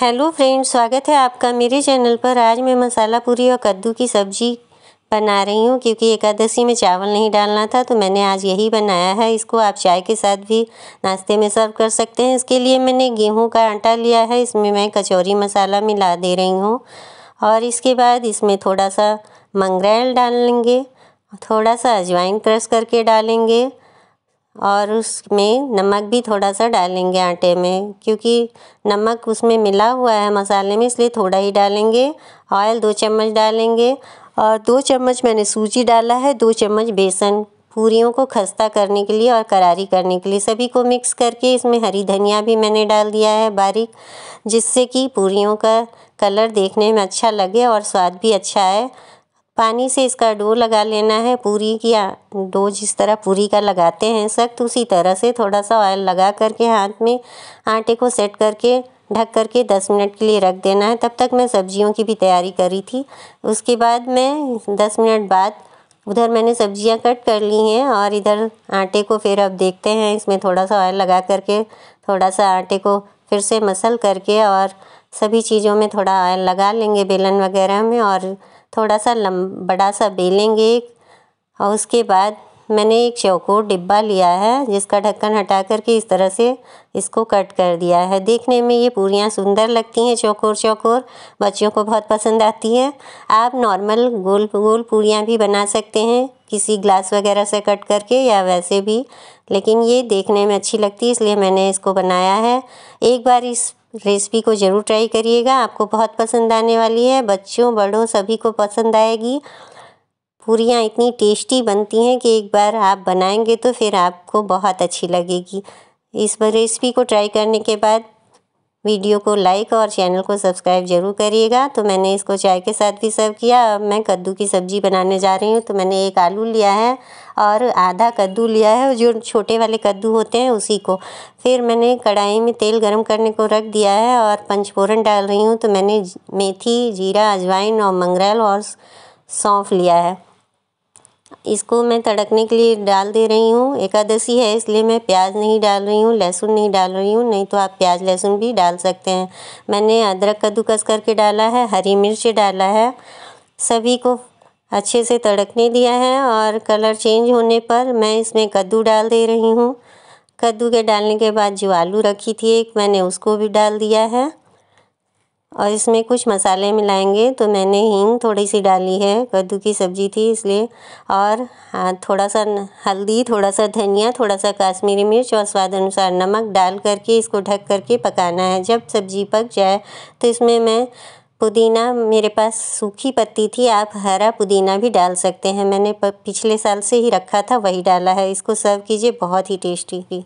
hello friends स्वागत है आपका मेरे चैनल पर आज मैं मसाला पूरी और कद्दू की सब्ज़ी बना रही हूँ क्योंकि एकादशी में चावल नहीं डालना था तो मैंने आज यही बनाया है इसको आप चाय के साथ भी नाश्ते में सर्व कर सकते हैं इसके लिए मैंने गेहूं का आटा लिया है इसमें मैं कचौरी मसाला मिला दे रही हूँ और इसके बाद इसमें थोड़ा सा मंगरेल लेंगे थोड़ा सा अजवाइन क्रश करके डालेंगे और उसमें नमक भी थोड़ा सा डालेंगे आटे में क्योंकि नमक उसमें मिला हुआ है मसाले में इसलिए थोड़ा ही डालेंगे ऑयल दो चम्मच डालेंगे और दो चम्मच मैंने सूजी डाला है दो चम्मच बेसन पूरियों को खस्ता करने के लिए और करारी करने के लिए सभी को मिक्स करके इसमें हरी धनिया भी मैंने डाल दिया है बारीक जिससे कि पूरियों का कलर देखने में अच्छा लगे और स्वाद भी अच्छा आए पानी से इसका डो लगा लेना है पूरी किया डो जिस तरह पूरी का लगाते हैं सख्त उसी तरह से थोड़ा सा ऑयल लगा करके हाथ में आटे को सेट करके ढक करके दस मिनट के लिए रख देना है तब तक मैं सब्जियों की भी तैयारी करी थी उसके बाद मैं दस मिनट बाद उधर मैंने सब्जियां कट कर ली हैं और इधर आटे को फिर अब देखते हैं इसमें थोड़ा सा ऑयल लगा करके थोड़ा सा आटे को फिर से मसल करके और सभी चीज़ों में थोड़ा ऑयल लगा लेंगे बेलन वगैरह में और थोड़ा सा लम बड़ा सा बेलेंगे और उसके बाद मैंने एक चौकोर डिब्बा लिया है जिसका ढक्कन हटा करके इस तरह से इसको कट कर दिया है देखने में ये पूरियाँ सुंदर लगती हैं चौकोर चौकोर बच्चों को बहुत पसंद आती हैं आप नॉर्मल गोल गोल पूरियाँ भी बना सकते हैं किसी ग्लास वगैरह से कट करके या वैसे भी लेकिन ये देखने में अच्छी लगती है इसलिए मैंने इसको बनाया है एक बार इस रेसिपी को ज़रूर ट्राई करिएगा आपको बहुत पसंद आने वाली है बच्चों बड़ों सभी को पसंद आएगी पूरियाँ इतनी टेस्टी बनती हैं कि एक बार आप बनाएंगे तो फिर आपको बहुत अच्छी लगेगी इस रेसिपी को ट्राई करने के बाद वीडियो को लाइक और चैनल को सब्सक्राइब ज़रूर करिएगा तो मैंने इसको चाय के साथ भी सर्व किया अब मैं कद्दू की सब्ज़ी बनाने जा रही हूँ तो मैंने एक आलू लिया है और आधा कद्दू लिया है जो छोटे वाले कद्दू होते हैं उसी को फिर मैंने कढ़ाई में तेल गरम करने को रख दिया है और पंचफोरन डाल रही हूँ तो मैंने मेथी जीरा अजवाइन और मंगरेल और सौंफ लिया है इसको मैं तड़कने के लिए डाल दे रही हूँ एकादशी है इसलिए मैं प्याज नहीं डाल रही हूँ लहसुन नहीं डाल रही हूँ नहीं तो आप प्याज लहसुन भी डाल सकते हैं मैंने अदरक कद्दूकस करके डाला है हरी मिर्च डाला है सभी को अच्छे से तड़कने दिया है और कलर चेंज होने पर मैं इसमें कद्दू डाल दे रही हूँ कद्दू के डालने के बाद जो आलू रखी थी एक मैंने उसको भी डाल दिया है और इसमें कुछ मसाले मिलाएंगे तो मैंने हींग थोड़ी सी डाली है कद्दू की सब्ज़ी थी इसलिए और थोड़ा सा हल्दी थोड़ा सा धनिया थोड़ा सा काश्मीरी मिर्च और स्वाद अनुसार नमक डाल करके इसको ढक करके पकाना है जब सब्ज़ी पक जाए तो इसमें मैं पुदीना मेरे पास सूखी पत्ती थी आप हरा पुदीना भी डाल सकते हैं मैंने पिछले साल से ही रखा था वही डाला है इसको सर्व कीजिए बहुत ही टेस्टी थी